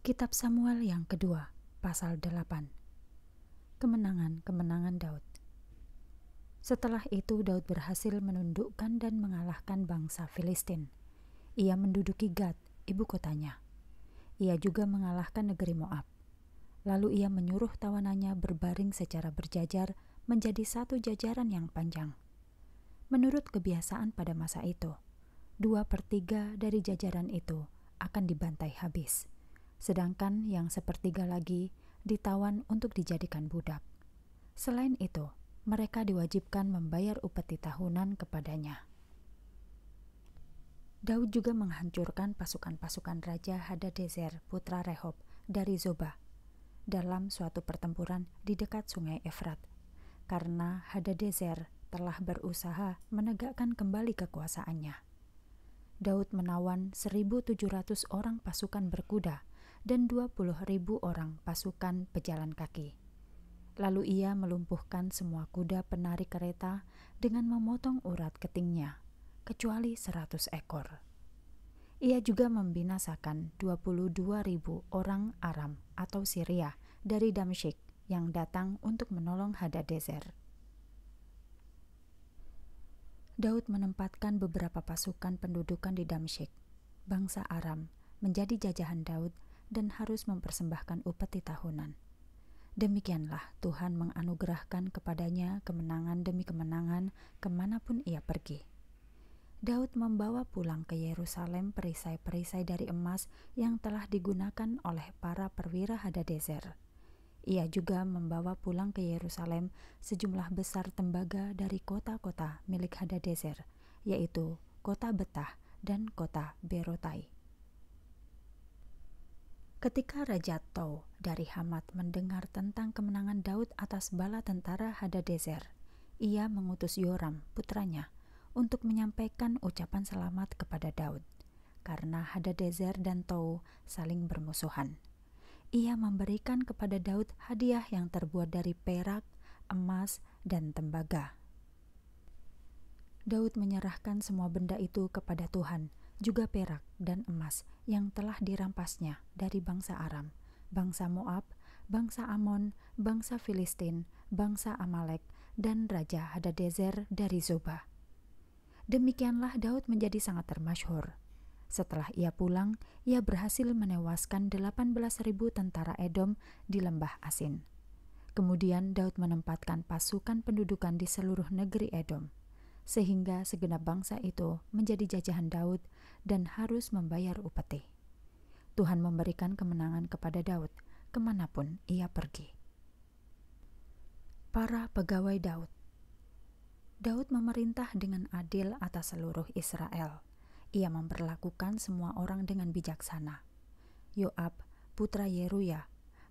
Kitab Samuel yang kedua, pasal 8. Kemenangan-kemenangan Daud. Setelah itu Daud berhasil menundukkan dan mengalahkan bangsa Filistin. Ia menduduki Gad, ibu kotanya. Ia juga mengalahkan negeri Moab. Lalu ia menyuruh tawanannya berbaring secara berjajar menjadi satu jajaran yang panjang. Menurut kebiasaan pada masa itu, dua per tiga dari jajaran itu akan dibantai habis sedangkan yang sepertiga lagi ditawan untuk dijadikan budak. Selain itu, mereka diwajibkan membayar upeti tahunan kepadanya. Daud juga menghancurkan pasukan-pasukan Raja Hadadezer putra Rehob dari Zoba dalam suatu pertempuran di dekat sungai Efrat karena Hadadezer telah berusaha menegakkan kembali kekuasaannya. Daud menawan 1.700 orang pasukan berkuda dan 20.000 ribu orang pasukan pejalan kaki. Lalu ia melumpuhkan semua kuda penarik kereta dengan memotong urat ketingnya, kecuali 100 ekor. Ia juga membinasakan 22.000 ribu orang Aram atau Syria dari Damsyik yang datang untuk menolong Hadadezer. Daud menempatkan beberapa pasukan pendudukan di Damsyik, bangsa Aram, menjadi jajahan Daud dan harus mempersembahkan upeti tahunan. Demikianlah Tuhan menganugerahkan kepadanya kemenangan demi kemenangan kemanapun ia pergi. Daud membawa pulang ke Yerusalem perisai-perisai dari emas yang telah digunakan oleh para perwira Hadadezer. Ia juga membawa pulang ke Yerusalem sejumlah besar tembaga dari kota-kota milik Hadadezer, yaitu kota Betah dan kota Berotai. Ketika Raja Tau dari Hamad mendengar tentang kemenangan Daud atas bala tentara Hadadezer, ia mengutus Yoram, putranya, untuk menyampaikan ucapan selamat kepada Daud, karena Hadadezer dan Tau saling bermusuhan. Ia memberikan kepada Daud hadiah yang terbuat dari perak, emas, dan tembaga. Daud menyerahkan semua benda itu kepada Tuhan, juga perak dan emas yang telah dirampasnya dari bangsa Aram, bangsa Moab, bangsa Amon, bangsa Filistin, bangsa Amalek, dan Raja Hadadezer dari Zoba. Demikianlah Daud menjadi sangat termasyhur. Setelah ia pulang, ia berhasil menewaskan 18.000 tentara Edom di lembah Asin. Kemudian Daud menempatkan pasukan pendudukan di seluruh negeri Edom sehingga segenap bangsa itu menjadi jajahan Daud dan harus membayar upeti. Tuhan memberikan kemenangan kepada Daud kemanapun ia pergi. Para pegawai Daud Daud memerintah dengan adil atas seluruh Israel. Ia memperlakukan semua orang dengan bijaksana. Yoab, putra Yeruya,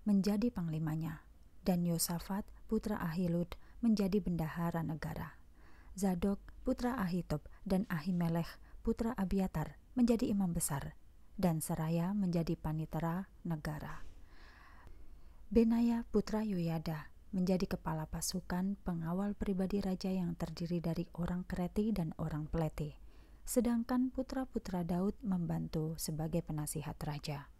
menjadi panglimanya, dan Yosafat, putra Ahilud, menjadi bendahara negara. Zadok putra Ahitob dan Ahimelech putra Abiatar menjadi imam besar dan Seraya menjadi panitera negara. Benaya putra Yoyada menjadi kepala pasukan pengawal pribadi raja yang terdiri dari orang Kreti dan orang Peleti, sedangkan putra-putra Daud membantu sebagai penasihat raja.